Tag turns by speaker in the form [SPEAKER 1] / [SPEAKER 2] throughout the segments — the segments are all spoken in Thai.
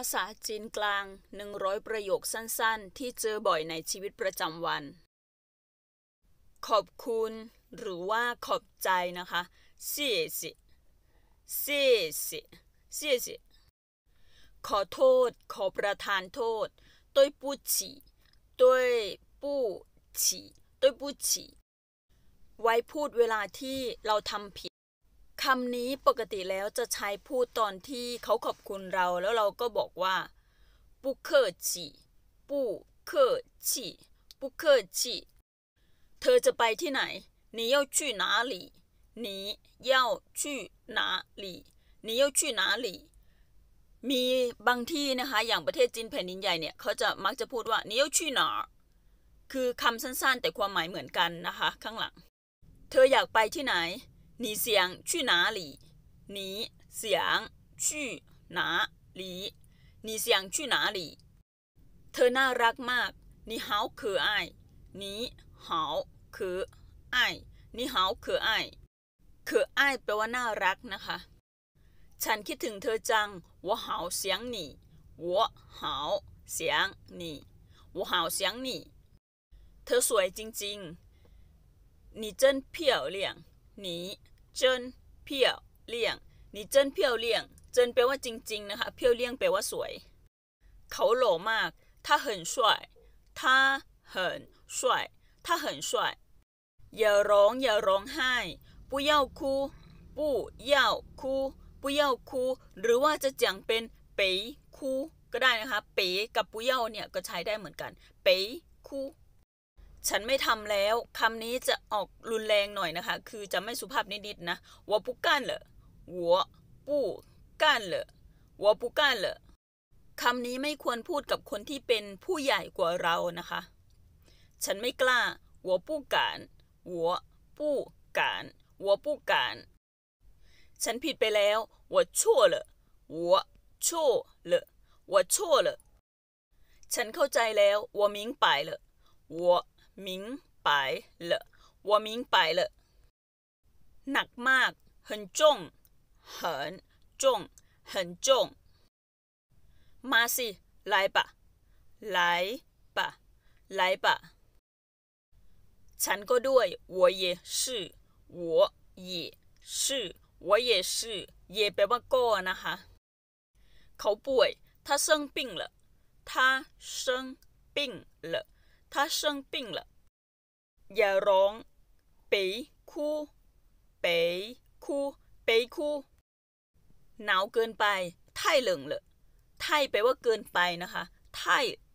[SPEAKER 1] าษาจีนกลาง 100 ประโยคสั้น ๆ ที่เจอบ่อยในชีวิตประจำวัน ขอบคุณ หรือว่าขอบใจ นะคะเสียสิเสียสิเสียสิขอโทษ ขอประทานโทษด้วยปุฉีด้วยปุฉีด้วยปุฉีไว้พูดเวลาที่เราทำผิดคำนี้ปกติแล้วจะใช้พูดตอนที่เขาขอบคุณเรา แล้วเราก็บอกว่าปุ๊เคจิปุ๊เคจิปุ๊เคจิเธอจะไปที่ไหน你要去哪里你要去哪里你要去哪里มีบางที่นะคะอย่างประเทศจีนแผ่นดินใหญ่เนี่ยเขาจะมักจะพูดว่า你要去哪คือคำสั้นๆแต่ความหมายเหมือนกันนะคะข้างหลัง เธออยากไปที่ไหน你想去哪里你想去哪里你想去哪里เธอน่ารักมาก你好可爱你好可爱你好可爱可爱แปลว่าน่ารักนะคะ ฉันคิดถึงเธอจัง我好想你我好想你我好想你เธอสวยจริงๆ你真漂亮你เจินเพียวเลี่ยงนี่เจินเพียวเลี่ยงเจินแปลว่าจริงๆนะคะเพียวเลี่ยงแปลว่าสวย เขาหล่อมาก他很า他很帅他很帅ยถ้าเหินสวยถ้าเหินสวยอย่าร้องอย่าร้องไห้不要哭不要哭不要哭หรือว่าจะจังเป็นเป๋คูก็ได้นะคะเป๋กับปุเย่าเนี่ยก็ใช้ได้เหมือนกันเป๋คูฉันไม่ทำแล้วคำนี้จะออกรุนแรงหน่อยนะคะคือจะไม่สุภาพนิดๆนะวัวปุกันเหรอวัวปูกันเหรอวัวปุกันเหรอคำนี้ไม่ควรพูดกับคนที่เป็นผู้ใหญ่กว่าเรานะคะ ฉันไม่กล้าวัวปูกันวัวปูกันวัวปูกันฉันผิดไปแล้ววัวชั่วเหรอวัวชั่วเหรอวัวชั่วเหรอฉันเข้าใจแล้ววัวมิงไปเหรอ我明白了，我明白了。那重，很重，很重，很重。没事，来吧，来吧，来吧。我也是，我也是，我也是，也别忘哥啊！哈。口不喂，他生病了。他生病了，他生病了。อย่าร้อง เปยคู่เปยคู่เปยคู่หนาวเกินไป ไทเหลงเลยไท่ไปว่าเกินไปนะคะ ไท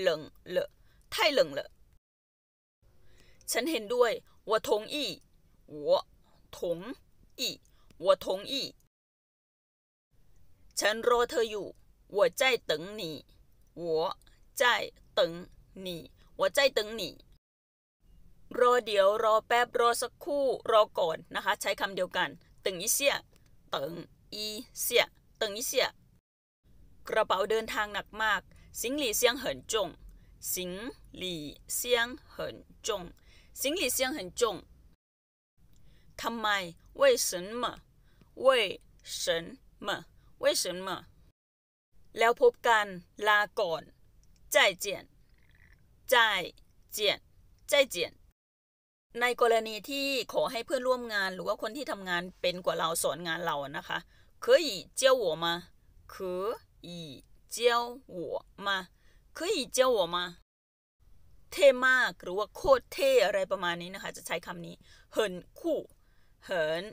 [SPEAKER 1] เหลงเลยไทเหลงเลยฉันเห็นด้วยว่าทงอี้我同意我同意ฉันรอเธออยู่我在等你我在等你我在等你我在等你รอเดี๋ยวรอแป๊บรอสักคู่รอก่อนนะคะใช้คำเดียวกันตึงอีเสียตึงอีเสียตึงอีเสียกระเป๋าเดินทางหนักมากสิงหลี่เซียงเหินจงสิงหลี่เซียงเหินจงสิงหลี่เซียงเหินจงทำไม为什么为什么为什么แล้วพบกันลา ก่อน再见再见再见ในกรณีที่ขอให้เพื่อนร่วมงานหรือว่าคนที่ทำงานเป็นกว่าเราสอนงานเรานะคะ可以教我吗可以教我吗可以教我吗เท่มากหรือว่าโคตรเท่อะไรประมาณนี้นะคะ จะใช้คำนี้ เหินคู่ เหิน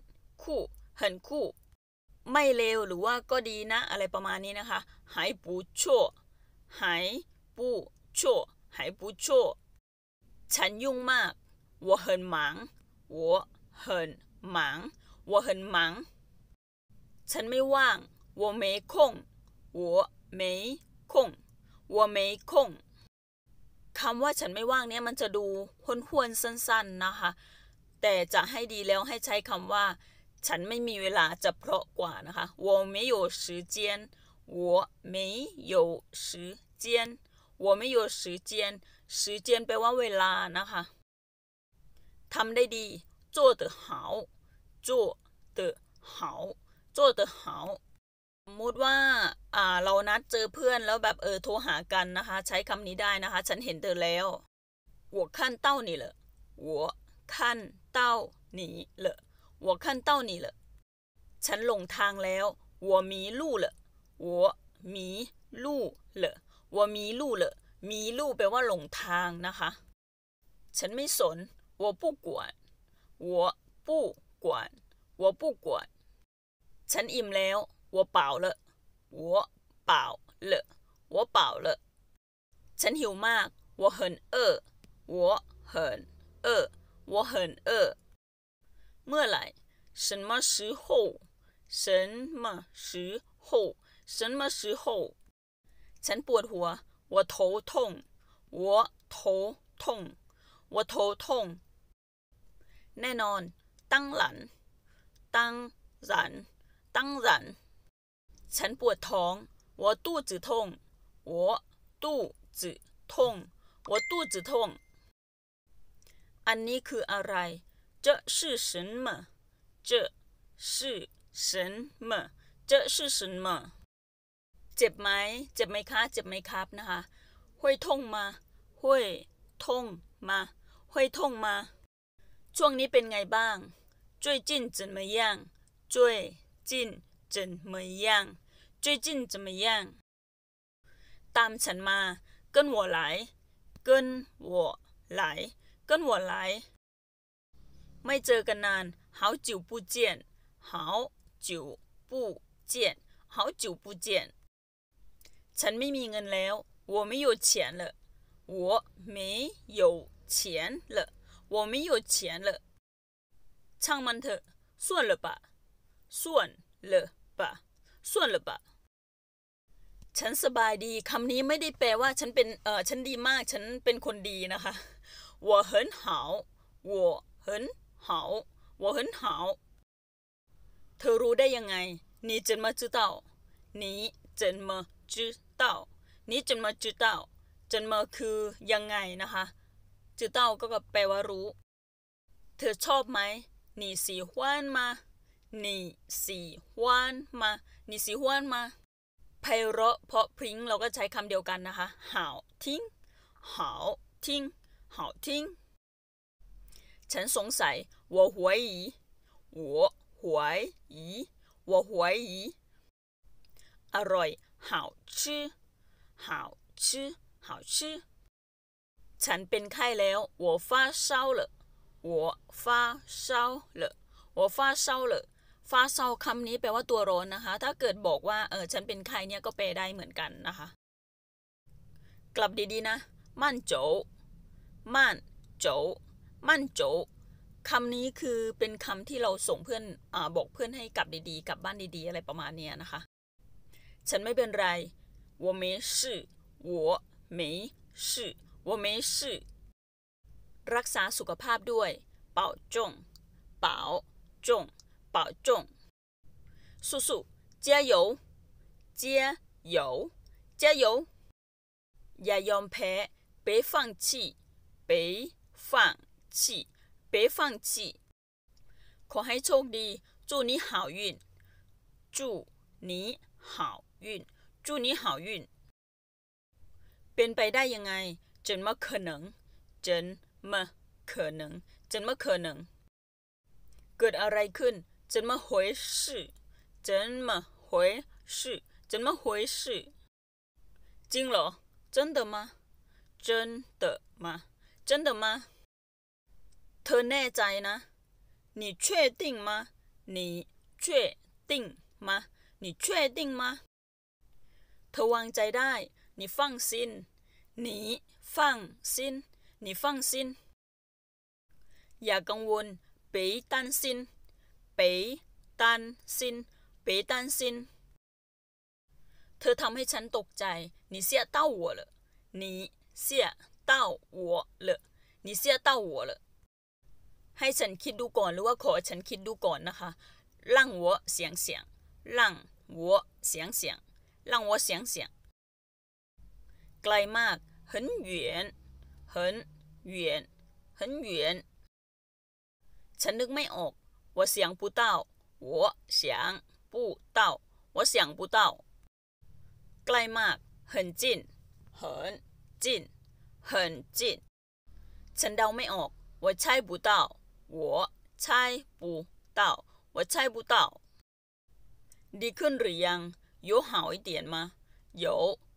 [SPEAKER 1] คู่ เหินคู่ ไม่เลวหรือว่าก็ดีนะ อะไรประมาณนี้นะคะ หายปูโชหายปูโชหายปูโชฉันยุ่งมาก我很忙我很忙我很忙ฉันไม่ว่าง我没空我没空我没空คำว่าฉันไม่ว่างเนี่ยมันจะดูห้วนสั้นๆนะคะ แต่จะให้ดีแล้วให้ใช้คำว่า ฉันไม่มีเวลาจะเพราะกว่านะคะ我没有时间我没有时间我没有时间时间แปลว่าเวลานะคะทำได้ดี做得好做得好做得好สมมติว่า อ่า เรานัดเจอเพื่อนแล้วแบบเออโทรหากันนะคะ ใช้คำนี้ได้นะคะ ฉันเห็นเธอแล้ว我看到你了我看到你了我看到你了ฉันหลงทางแล้ว我迷路了我迷路了我迷路了迷路แปลว่าหลงทางนะคะ ฉันไม่สน我不管，我不管，我不管。陈 e m 我饱了，我饱了，我饱了。陈有吗？我很饿，我很饿，我很饿。莫来，什么时候？什么时候？什么时候？陈博华，我头痛，我头痛，我头痛。แน่นอน ตั้งหลันตั้งหลันตั้งหลัน ฉันปวดท้อง我肚子痛我肚子痛我肚子痛อันนี้คืออะไร这是什么这是什么这是什么เจ็บไหมเจ็บไหมคะเจ็บไหมครับนะคะ会痛吗会痛吗会痛吗ช่วงนี้เป็นไงบ้าง最近怎么样最近怎么样最近怎么样ตามฉันมา跟我来跟我来跟我来ไม่เจอกันนาน好久不见好久不见好久不见ฉันไม่มีเงินแล้ว我没有钱了我没有钱了我没有钱了ช่างมันเถอะ吧。ฉันสบายดี คำนี้ไม่ได้แปลว่าฉันเป็นเออฉันดีมาก ฉันเป็นคนดีนะคะ我很好我很好我很好เธอรู้ได้ยังไง你怎么知道你怎么知道你怎么知道怎么คือยังไงนะคะจือเต้าก็แปลว่ารู้ เธอชอบไหม你喜欢吗你喜欢吗你喜欢吗ไพเราะเพราะพริ้งเราก็ใช้คำเดียวกันนะคะหาวทิ้งหาวทิ้งหาวทิ้งฉันสงสัย我怀疑我怀疑我怀疑อร่อย好吃好吃好吃ฉันเป็นไข้แล้ว我发烧了我发烧了我发烧了ฟาเซาคำนี้แปลว่าตัวร้อนนะคะ ถ้าเกิดบอกว่า เออฉันเป็นใครเนี่ยก็แปลได้เหมือนกันนะคะ กลับดีๆนะมั่นโจมั่นโจมั่นโจคำนี้คือเป็นคำที่เราส่งเพื่อนอ่าบอกเพื่อนให้กลับดีๆ กลับบ้านดีๆ อะไรประมาณนี้นะคะ ฉันไม่เป็นไร我没事我没事我没事รักษาสุขภาพด้วย保重保重保重叔叔加油加油加油อย่ายอมแพ้别放弃别放弃别放弃ขอให้โชคดี祝你好运祝你好运祝你好运เป็นไปได้ยังไง怎么可能怎么可能怎么可能เกิดอะไรขึ้น怎么回事怎么回事怎么回事จริงเ真的吗真的吗真的吗เธอแน่ใจนะ你确定吗你确定吗你确定吗เธอวางใจได้你放心你ฟังซิน你放心อย่ากังวล别担心别担心别担心เธอทำให้ฉันตกใจ你吓到我了你吓到我了你吓到我了ให้ฉันคิดดูก่อน หรือว่าขอฉันคิดดูก่อนนะคะร่างหัวเสียงเสียงร่างหัวเสียงเสียงร่างหัวเสียงเสียงไกลมาก很远很远很远ฉันนึกไม่ออก我想不到我想不到我想不到ใกล้มาก很近很近很近ฉันเดาไม่ออก我猜不到我猜不到我猜不到ดีขึ้นหรือยัง有好一点吗有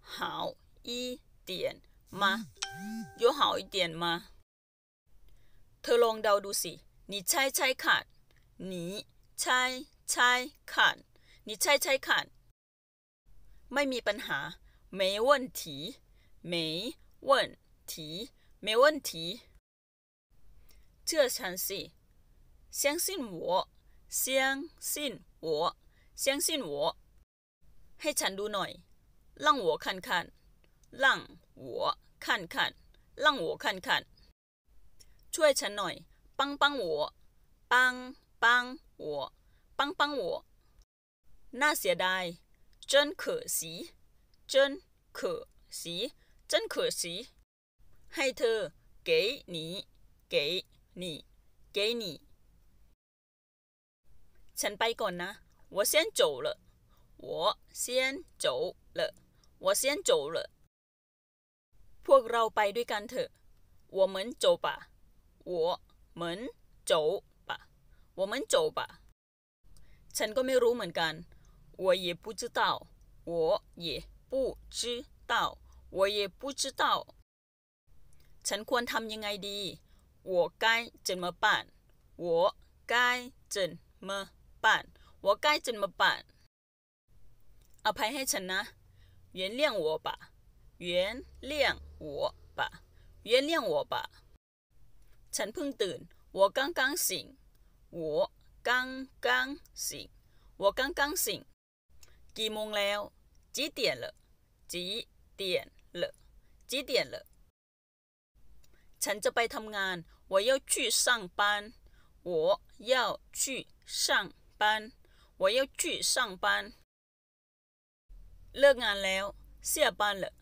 [SPEAKER 1] 好一点吗？有好一点吗？เธอลองเดาดูสิ你猜猜看，你猜猜看，你猜猜看。ไม่มีปัญหา没问题，没问题，没问题。这场戏，相信我，相信我，相信我。ให้ฉันดูหน่อย让我看看让我看看让我看看ช่วยฉันหน่อย帮帮我帮帮我帮帮我น่าเสียดาย真可惜真可惜真可惜ให้เธอ给你给你给你ฉันไปก่อนนะ我先走了我先走了我先走了พวกเราไปด้วยกันเถอะ我们走吧我们走吧我们走吧ฉันก็ไม่รู้เหมือนกัน我也不知道我也不知道我也不知道ฉันควรทำยังไงดี我该怎么办我该怎么办我该怎么办อภัยให้ฉันนะ原谅我吧原谅我吧原谅我吧ฉันเพิ่งตื่น我刚刚醒我刚刚醒我刚刚醒กี่โมงแล้ว几点了几点了几点了ฉันจะไปทำงาน我要去上班我要去上班我要去上班เลิกงานแล้วเสียบ้านเลย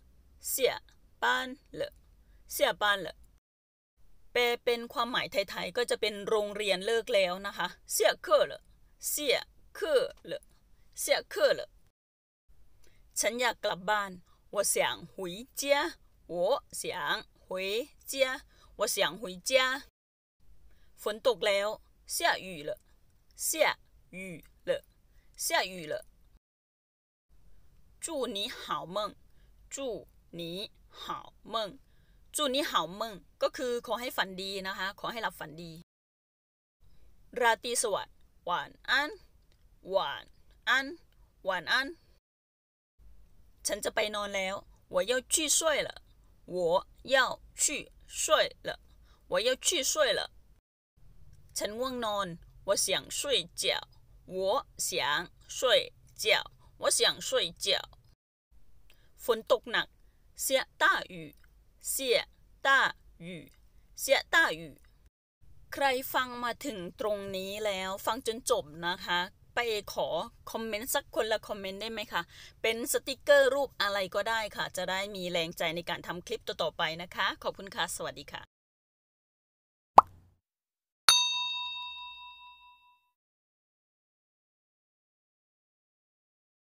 [SPEAKER 1] เสียบ้านเลอเสียบ้านเลอแปลเป็นความหมายไทยๆก็จะเป็นโรงเรียนเลิกแล้วนะคะเสียเคอเลอเสียเคอเลอเสียเคอเลอฉันอยากกลับบ้าน我想回家我想回家我想回家ฝนตกแล้วเ雨了下雨了下雨了祝你好梦祝นีเหามิงจุนี้เหามิงก็คือขอให้ฝันดีนะคะขอให้หลับฝันดี ราตรีสวัสดิ์หวานอันหวานอันหวานอันฉันจะไปนอนแล้ว我要去睡了我要去睡了我要去睡了ฉันง่วงนอน我想睡觉我想睡觉我想睡觉ฝนตกหนักเสียต雨าอเสียตาอเสียตาอใครฟังมาถึงตรงนี้แล้วฟังจนจบนะคะ ไปขอคอมเมนต์สักคนละคอมเมนต์ได้ไหมคะ เป็นสติกเกอร์รูปอะไรก็ได้ค่ะ จะได้มีแรงใจในการทำคลิปต่อๆไปนะคะ ขอบคุณค่ะ สวัสดีค่ะ